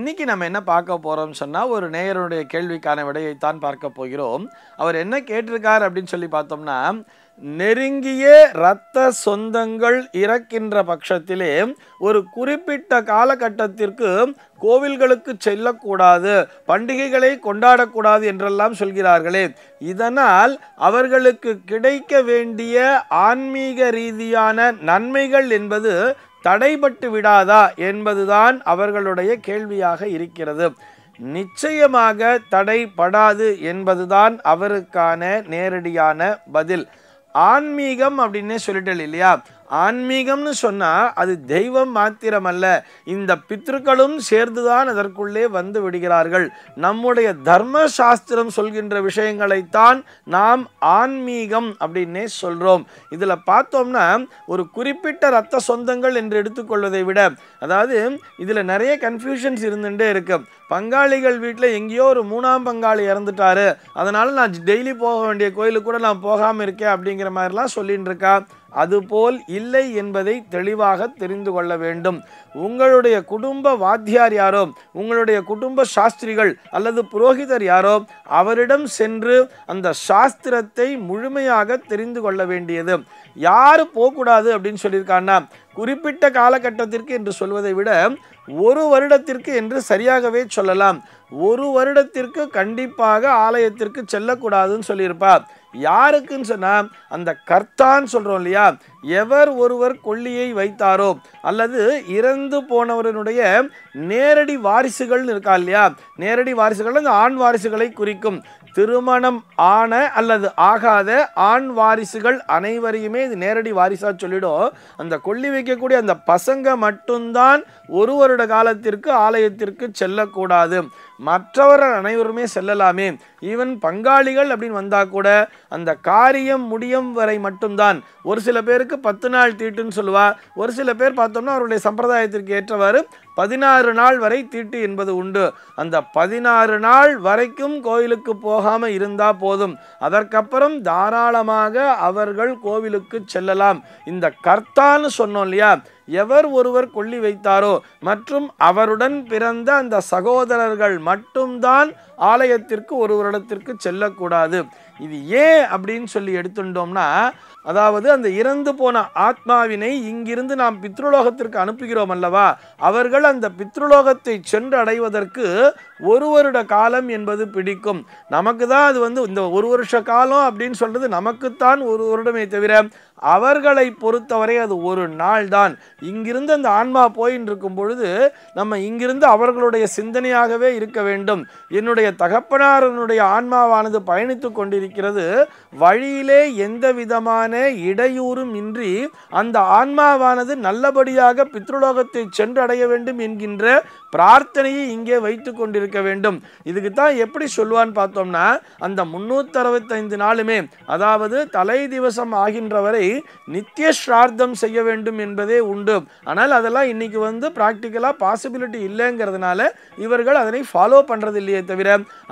இன்னைக்கு நம்ம என்ன பார்க்க போறோம் சொன்னா ஒரு நேயருடைய கேள்விக்கான விடையைத்தான் பார்க்க போகிறோம் அவர் என்ன கேட்டிருக்கார் அப்படின்னு சொல்லி பார்த்தோம்னா நெருங்கிய இரத்த சொந்தங்கள் இறக்கின்ற பட்சத்திலே ஒரு குறிப்பிட்ட காலகட்டத்திற்கு கோவில்களுக்கு செல்லக்கூடாது பண்டிகைகளை கொண்டாடக்கூடாது என்றெல்லாம் சொல்கிறார்களே இதனால் அவர்களுக்கு கிடைக்க வேண்டிய ஆன்மீக ரீதியான நன்மைகள் என்பது தடைபட்டு விடாதா என்பதுதான் அவர்களுடைய கேள்வியாக இருக்கிறது நிச்சயமாக தடைபடாது என்பதுதான் அவருக்கான நேரடியான பதில் ஆன்மீகம் அப்படின்னே சொல்லிட்டல் இல்லையா ஆன்மீகம்னு சொன்னால் அது தெய்வம் மாத்திரமல்ல இந்த பித்ருக்களும் சேர்ந்துதான் அதற்குள்ளே வந்து விடுகிறார்கள் நம்முடைய தர்ம சாஸ்திரம் சொல்கின்ற விஷயங்களைத்தான் நாம் ஆன்மீகம் அப்படின்னே சொல்கிறோம் இதில் பார்த்தோம்னா ஒரு குறிப்பிட்ட ரத்த சொந்தங்கள் என்று எடுத்துக்கொள்வதை விட அதாவது இதில் நிறைய கன்ஃபியூஷன்ஸ் இருந்துகிட்டே இருக்கு பங்காளிகள் வீட்டில் எங்கேயோ ஒரு மூணாம் பங்காளி இறந்துட்டாரு அதனால் நான் டெய்லி போக வேண்டிய கோயிலுக்கு கூட நான் போகாமல் இருக்கேன் அப்படிங்கிற மாதிரிலாம் சொல்லிகிட்டு இருக்கா அதுபோல் இல்லை என்பதை தெளிவாக தெரிந்து கொள்ள வேண்டும் உங்களுடைய குடும்ப வாத்தியார் யாரோ உங்களுடைய குடும்ப சாஸ்திரிகள் அல்லது புரோகிதர் யாரோ அவரிடம் சென்று அந்த சாஸ்திரத்தை முழுமையாக தெரிந்து கொள்ள வேண்டியது யார் போகக்கூடாது அப்படின்னு சொல்லியிருக்காங்கன்னா குறிப்பிட்ட காலகட்டத்திற்கு என்று சொல்வதை விட ஒரு வருடத்திற்கு என்று சரியாகவே சொல்லலாம் ஒரு வருடத்திற்கு கண்டிப்பாக ஆலயத்திற்கு செல்லக்கூடாதுன்னு சொல்லியிருப்பார் யாருக்குன்னு சொன்னால் அந்த கர்த்தான்னு சொல்கிறோம் இல்லையா எவர் ஒருவர் கொள்ளியை வைத்தாரோ அல்லது இறந்து போனவருடைய நேரடி வாரிசுகள்னு இருக்கா இல்லையா நேரடி வாரிசுகள் அந்த ஆண் வாரிசுகளை குறிக்கும் திருமணம் ஆன அல்லது ஆகாத ஆண் வாரிசுகள் அனைவரையுமே இது நேரடி வாரிசாக சொல்லிடும் அந்த கொல்லி வைக்கக்கூடிய அந்த பசங்க மட்டும்தான் ஒரு வருட காலத்திற்கு ஆலயத்திற்கு செல்லக்கூடாது மற்றவர்கள் அனைவருமே செல்லலாமே ஈவன் பங்காளிகள் அப்படின்னு வந்தால் கூட அந்த காரியம் முடியும் வரை மட்டும்தான் ஒரு சில பேருக்கு பத்து நாள் தீட்டுன்னு சொல்லுவா ஒரு சில பேர் பார்த்தோம்னா அவருடைய சம்பிரதாயத்திற்கு ஏற்றவாறு பதினாறு நாள் வரை தீட்டு என்பது உண்டு அந்த பதினாறு நாள் வரைக்கும் கோயிலுக்கு போகாமல் இருந்தால் போதும் அதற்கப்புறம் தாராளமாக அவர்கள் கோவிலுக்கு செல்லலாம் இந்த கர்த்தான்னு சொன்னோம் இல்லையா எவர் ஒருவர் கொள்ளி வைத்தாரோ மற்றும் அவருடன் பிறந்த அந்த சகோதரர்கள் மட்டும்தான் ஆலயத்திற்கு ஒரு வருடத்திற்கு செல்லக்கூடாது இது ஏன் அப்படின்னு சொல்லி எடுத்துட்டோம்னா அதாவது அந்த இறந்து போன ஆத்மாவினை இங்கிருந்து நாம் பித்ருலோகத்திற்கு அனுப்புகிறோம் அல்லவா அவர்கள் அந்த பித்ருலோகத்தை சென்று அடைவதற்கு ஒரு வருட காலம் என்பது பிடிக்கும் நமக்கு தான் அது வந்து இந்த ஒரு வருஷ காலம் அப்படின்னு சொல்றது நமக்குத்தான் ஒரு வருடமே தவிர அவர்களை பொறுத்தவரை அது ஒரு நாள் தான் இங்கிருந்து அந்த ஆன்மா போயின்னு இருக்கும் பொழுது நம்ம இங்கிருந்து அவர்களுடைய சிந்தனையாகவே இருக்க வேண்டும் என்னுடைய தகப்பனாரனுடைய ஆன்மாவானது பயணித்து கொண்டிருக்கிறது வழியிலே எந்த விதமான இடையூறும் இன்றி அந்த ஆன்மாவானது நல்லபடியாக பித்ருலோகத்தை சென்றடைய வேண்டும் என்கின்ற பிரார்த்தனையை இங்கே வைத்து கொண்டிருக்க வேண்டும் இதுக்கு தான் எப்படி சொல்லுவான்னு பார்த்தோம்னா அந்த முந்நூற்றி அறுபத்தைந்து நாளுமே அதாவது தலை திவசம் ஆகின்ற வரை மாதிரி நித்திய ஸ்ரார்த்தம் செய்ய வேண்டும் என்பதே உண்டு ஆனால் அதெல்லாம் இன்றைக்கி வந்து ப்ராக்டிக்கலாக பாசிபிலிட்டி இல்லைங்கிறதுனால இவர்கள் அதனை ஃபாலோ பண்ணுறது இல்லையே தவிர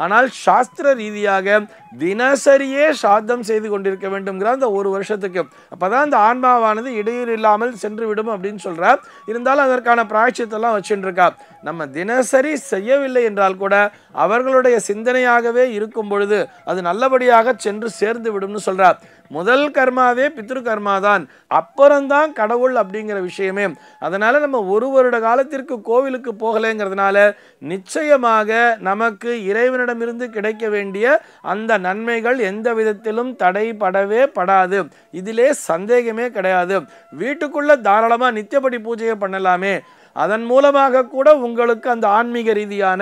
ஆனால் சாஸ்திர ரீதியாக தினசரியே சாதம் செய்து கொண்டிருக்க வேண்டும்ங்கிற அந்த ஒரு வருஷத்துக்கு அப்போ தான் அந்த ஆன்மாவானது இடையூறு இல்லாமல் சென்று விடும் அப்படின்னு சொல்கிறார் இருந்தாலும் அதற்கான பிராய்ச்சியத்தெல்லாம் வச்சுட்டு இருக்கா நம்ம தினசரி செய்யவில்லை என்றால் கூட அவர்களுடைய சிந்தனையாகவே இருக்கும் பொழுது அது நல்லபடியாக சென்று சேர்ந்து விடும்னு சொல்கிறார் முதல் கர்மாவே பித்ரு கர்மா தான் அப்புறம்தான் கடவுள் அப்படிங்கிற விஷயமே அதனால் நம்ம ஒரு வருட காலத்திற்கு கோவிலுக்கு போகலைங்கிறதுனால நிச்சயமாக நமக்கு இறைவனிடமிருந்து கிடைக்க வேண்டிய அந்த நன்மைகள் எந்த விதத்திலும் தடைபடவே படாது இதிலே சந்தேகமே கிடையாது வீட்டுக்குள்ளே தாராளமாக நித்தியப்படி பூஜையை பண்ணலாமே அதன் மூலமாக கூட உங்களுக்கு அந்த ஆன்மீக ரீதியான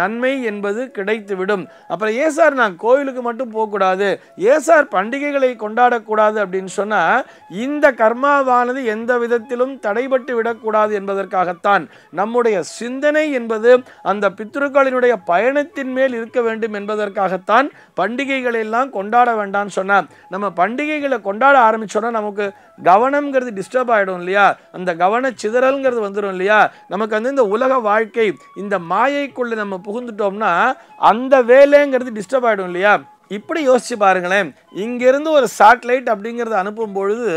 நன்மை என்பது கிடைத்துவிடும் அப்புறம் ஏன் சார் நான் கோயிலுக்கு மட்டும் போகக்கூடாது ஏன் சார் பண்டிகைகளை கொண்டாடக்கூடாது அப்படின்னு சொன்னால் இந்த கர்மாவானது எந்த விதத்திலும் தடைபட்டு விடக்கூடாது என்பதற்காகத்தான் நம்முடைய சிந்தனை என்பது அந்த பித்ருக்களினுடைய பயணத்தின் மேல் இருக்க வேண்டும் என்பதற்காகத்தான் பண்டிகைகளை எல்லாம் கொண்டாட வேண்டாம்னு சொன்னால் நம்ம பண்டிகைகளை கொண்டாட ஆரம்பித்தோன்னா நமக்கு கவனம்ங்கிறது டிஸ்டர்ப் ஆகிடும் இல்லையா அந்த கவன சிதறல்ங்கிறது வந்துடும் இல்லையா நமக்கு வந்து இந்த உலக வாழ்க்கை இந்த மாயைக்குள்ளே நம்ம புகுந்துட்டோம்னா அந்த வேலைங்கிறது டிஸ்டர்ப் ஆகிடும் இல்லையா இப்படி யோசித்து பாருங்களேன் இங்கேருந்து ஒரு சேட்டலைட் அப்படிங்கிறத அனுப்பும் பொழுது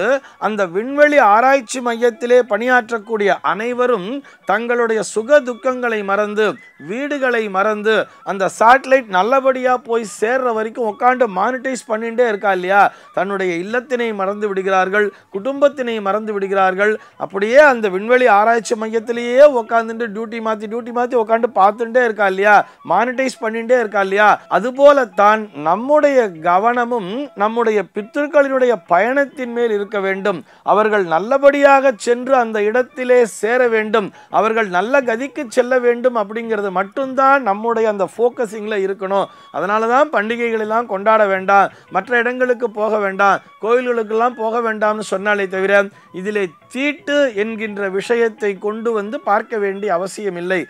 அந்த விண்வெளி ஆராய்ச்சி மையத்திலே பணியாற்றக்கூடிய அனைவரும் தங்களுடைய சுக துக்கங்களை மறந்து வீடுகளை மறந்து அந்த சேட்டலைட் நல்லபடியாக போய் சேர்ற வரைக்கும் உட்காந்து மானிட்டைஸ் பண்ணிகிட்டே இருக்கா இல்லையா தன்னுடைய இல்லத்தினை மறந்து விடுகிறார்கள் குடும்பத்தினை மறந்து விடுகிறார்கள் அப்படியே அந்த விண்வெளி ஆராய்ச்சி மையத்திலேயே உட்காந்துட்டு டியூட்டி மாற்றி டியூட்டி மாற்றி உட்காந்து பார்த்துட்டே இருக்கா இல்லையா மானிட்டைஸ் பண்ணிகிட்டே இருக்கா இல்லையா அதுபோலத்தான் நம் நம்முடைய கவனமும் நம்முடைய பித்திருக்களினுடைய பயணத்தின் மேல் இருக்க வேண்டும் அவர்கள் நல்லபடியாக சென்று அந்த இடத்திலே சேர வேண்டும் அவர்கள் நல்ல கதிக்கு செல்ல வேண்டும் அப்படிங்கிறது மட்டும்தான் நம்முடைய அந்த ஃபோக்கஸிங்கில் இருக்கணும் அதனால தான் பண்டிகைகளெல்லாம் கொண்டாட வேண்டாம் மற்ற இடங்களுக்கு போக வேண்டாம் கோயில்களுக்கெல்லாம் போக வேண்டாம்னு சொன்னாலே தவிர இதிலே தீட்டு என்கின்ற விஷயத்தை கொண்டு வந்து பார்க்க வேண்டிய அவசியமில்லை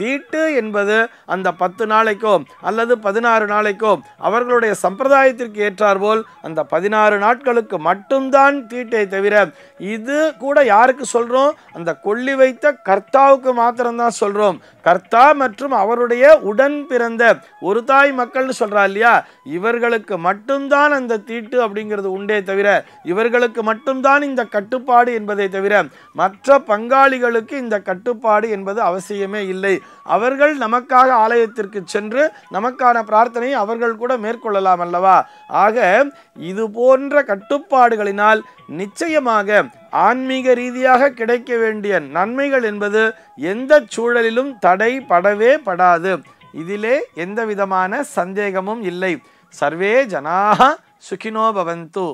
தீட்டு என்பது அந்த பத்து நாளைக்கோ அல்லது பதினாறு நாளைக்கோ அவர்களுடைய சம்பிரதாயத்திற்கு போல் அந்த பதினாறு நாட்களுக்கு மட்டும்தான் தீட்டை தவிர இது கூட யாருக்கு சொல்கிறோம் அந்த கொல்லி வைத்த கர்த்தாவுக்கு மாத்திரம்தான் சொல்கிறோம் கர்த்தா மற்றும் அவருடைய உடன் பிறந்த ஒரு தாய் மக்கள்னு சொல்கிறா இல்லையா இவர்களுக்கு மட்டும்தான் அந்த தீட்டு அப்படிங்கிறது உண்டே தவிர இவர்களுக்கு மட்டும்தான் இந்த கட்டுப்பாடு என்பதை தவிர மற்ற பங்காளிகளுக்கு இந்த கட்டுப்பாடு என்பது அவசியமே இல்லை அவர்கள் நமக்காக ஆலயத்திற்கு சென்று நமக்கான பிரார்த்தனையை அவர்கள் கூட மேற்கொள்ளலாம் அல்லவா ஆக இது போன்ற கட்டுப்பாடுகளினால் நிச்சயமாக ஆன்மீக ரீதியாக கிடைக்க வேண்டிய நன்மைகள் என்பது எந்த சூழலிலும் தடைபடவே படாது இதிலே எந்த விதமான சந்தேகமும் இல்லை சர்வே ஜனாக சுகினோ பவந்து